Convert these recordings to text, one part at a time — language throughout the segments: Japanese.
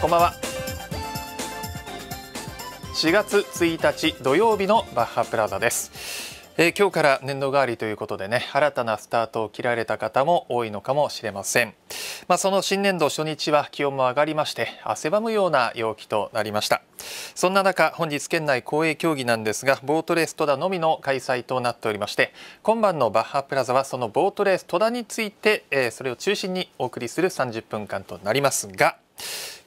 こんばんは4月1日土曜日のバッハプラザですえー、今日から年度替わりということでね新たなスタートを切られた方も多いのかもしれません、まあ、その新年度初日は気温も上がりまして汗ばむような陽気となりましたそんな中本日県内公営競技なんですがボートレース戸田のみの開催となっておりまして今晩のバッハプラザはそのボートレース戸田について、えー、それを中心にお送りする30分間となりますが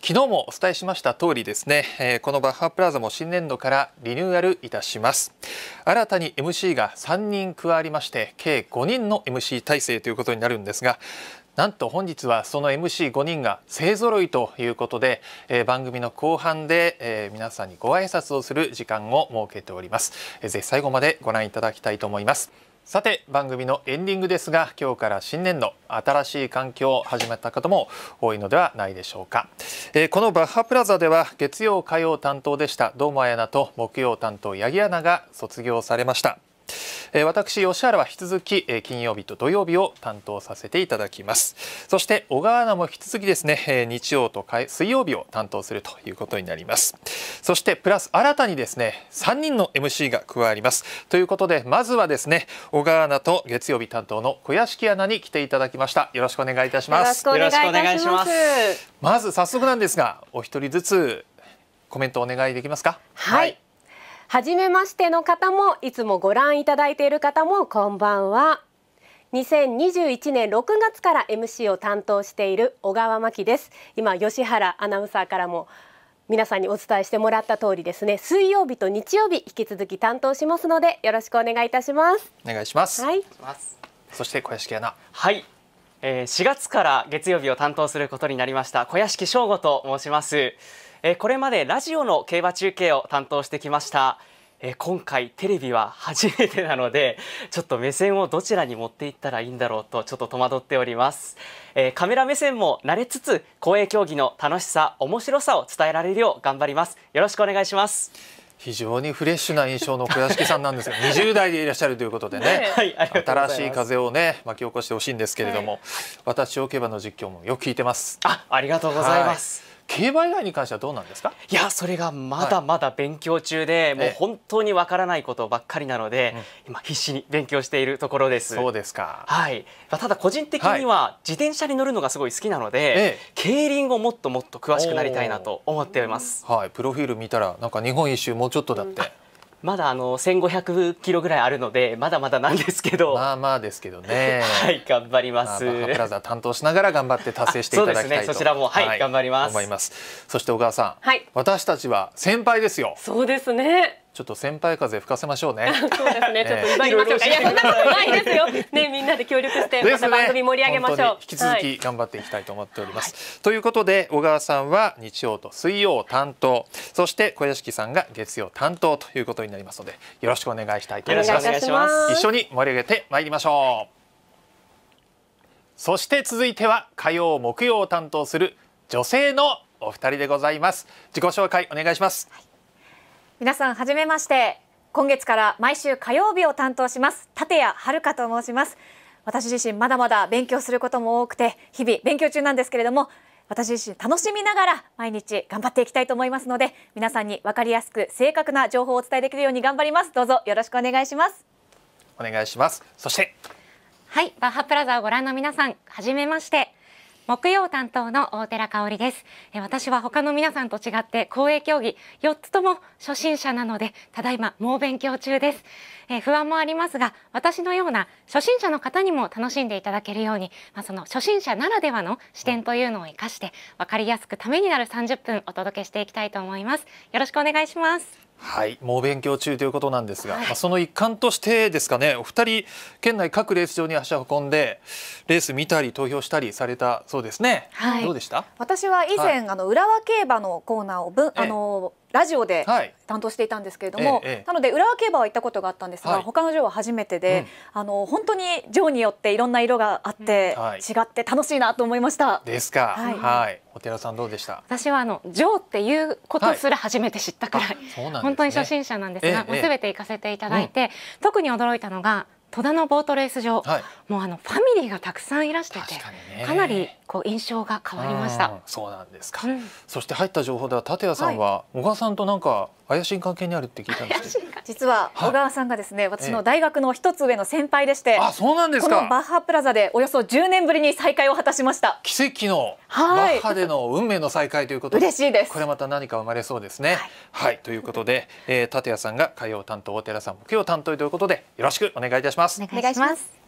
昨日もお伝えしました通りですね、えー、このバッハプラザも新年度からリニューアルいたします新たに MC が3人加わりまして計5人の MC 体制ということになるんですがなんと本日はその MC5 人が勢ぞろいということで、えー、番組の後半で、えー、皆さんにご挨拶をする時間を設けております、えー、ぜひ最後までご覧いただきたいと思いますさて番組のエンディングですが今日から新年度新しい環境を始めた方も多いのではないでしょうか、えー、このバッハプラザでは月曜火曜担当でしたどうもナと木曜担当八木アナが卒業されましたえ私吉原は引き続きえ金曜日と土曜日を担当させていただきますそして小川アナも引き続きですねえ日曜と水曜日を担当するということになりますそしてプラス新たにですね3人の MC が加わりますということでまずはですね小川アナと月曜日担当の小屋敷アナに来ていただきましたよろしくお願いいたしますよろしくお願いしますまず早速なんですがお一人ずつコメントお願いできますかはいはじめましての方もいつもご覧いただいている方もこんばんは2021年6月から MC を担当している小川真希です今吉原アナウンサーからも皆さんにお伝えしてもらった通りですね水曜日と日曜日引き続き担当しますのでよろしくお願いいたしますお願いします、はい、そして小屋敷アナはいえ4月から月曜日を担当することになりました小屋敷翔吾と申しますえこれまでラジオの競馬中継を担当してきましたえ今回テレビは初めてなのでちょっと目線をどちらに持っていったらいいんだろうとちょっと戸惑っております、えー、カメラ目線も慣れつつ公営競技の楽しさ面白さを伝えられるよう頑張りますよろしくお願いします非常にフレッシュな印象の小屋敷さんなんですが20 代でいらっしゃるということでね、新しい風をね巻き起こしてほしいんですけれども、私を競馬の実況もよく聞いてますあありがとうございます、はい競馬以外に関してはどうなんですかいやそれがまだまだ勉強中で、はい、もう本当にわからないことばっかりなので、うん、今必死に勉強しているところですそうですかはい、ただ個人的には自転車に乗るのがすごい好きなので、はい、競輪をもっともっと詳しくなりたいなと思っておりますはいプロフィール見たらなんか日本一周もうちょっとだって、うんまだあの1500キロぐらいあるのでまだまだなんですけど まあまあですけどねはい頑張ります、まあ、プラザ担当しながら頑張って達成していただきたいと、ね、そちらもはい、はい、頑張ります思いますそして小川さん、はい、私たちは先輩ですよそうですねちょっと先輩風吹かせましょうね。そうですね。ちょっと祝いましょうか。いやそんなことないですよ。ねみんなで協力してまた番組盛り上げましょう。ね、引き続き頑張っていきたいと思っております。はい、ということで小川さんは日曜と水曜担当、そして小屋敷さんが月曜担当ということになりますのでよろしくお願いしたいと思います。ます一緒に盛り上げてまいりましょう。そして続いては火曜木曜を担当する女性のお二人でございます。自己紹介お願いします。はい皆さんはじめまして今月から毎週火曜日を担当します立谷遥と申します私自身まだまだ勉強することも多くて日々勉強中なんですけれども私自身楽しみながら毎日頑張っていきたいと思いますので皆さんに分かりやすく正確な情報をお伝えできるように頑張りますどうぞよろしくお願いしますお願いしますそしてはいバッハプラザをご覧の皆さんはじめまして木曜担当の大寺香織です私は他の皆さんと違って公営競技4つとも初心者なのでただいま猛勉強中です不安もありますが私のような初心者の方にも楽しんでいただけるように、まあ、その初心者ならではの視点というのを生かして分かりやすくためになる30分お届けしていきたいと思いますよろしくお願いしますはいもう勉強中ということなんですが、はい、まあ、その一環としてですかねお二人県内各レース場に足を運んでレース見たり投票したりされたそうですね、はい、どうでした私は以前、はい、あの浦和競馬のコーナーをぶあのラジオで担当していたんですけれども、はいええ、なので浦和競馬は行ったことがあったんですが、はい、他の場は初めてで、うん、あの本当に場によっていろんな色があって、うん違って楽しいなと思いました。ですか。はい。はい、お寺さんどうでした。私はあの場っていうことすら初めて知ったくらい、ね、本当に初心者なんですが、す、え、べ、て行かせていただいて、特に驚いたのが戸田のボートレース場、はい、もうあのファミリーがたくさんいらしてて、かね、かなりこう印象が変わりました。そうなんですか、うん、そして入った情報では立谷さんは小川さんとなんか怪しい関係にあるって聞いたんですけど。実は小川さんがですね、はい、私の大学の一つ上の先輩でして、ええ、あそうなんですか。このバッハプラザでおよそ10年ぶりに再会を果たしました。奇跡のバッハでの運命の再会ということで、嬉しいです。これまた何か生まれそうですね。はい、はい、ということで、えー、立谷さんが海洋担当、寺さん木曜担当ということでよろしくお願いいたします。お願いします。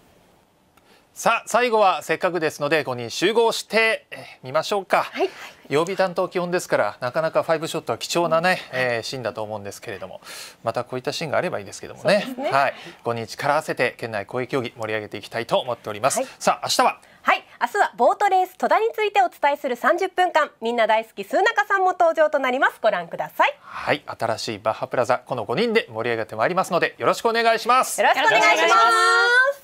さあ最後はせっかくですので5人集合してみましょうか、はい、曜日担当基本ですからなかなかファイブショットは貴重なね、うん、えー、シーンだと思うんですけれどもまたこういったシーンがあればいいですけどもね、ね、はい、5人力合わせて県内公益競技盛り上げていきたいと思っております、はい、さあ明日ははい明日はボートレース戸田についてお伝えする30分間みんな大好き数中さんも登場となりますご覧くださいはい新しいバッハプラザこの5人で盛り上げてまいりますのでよろしくお願いしますよろしくお願いします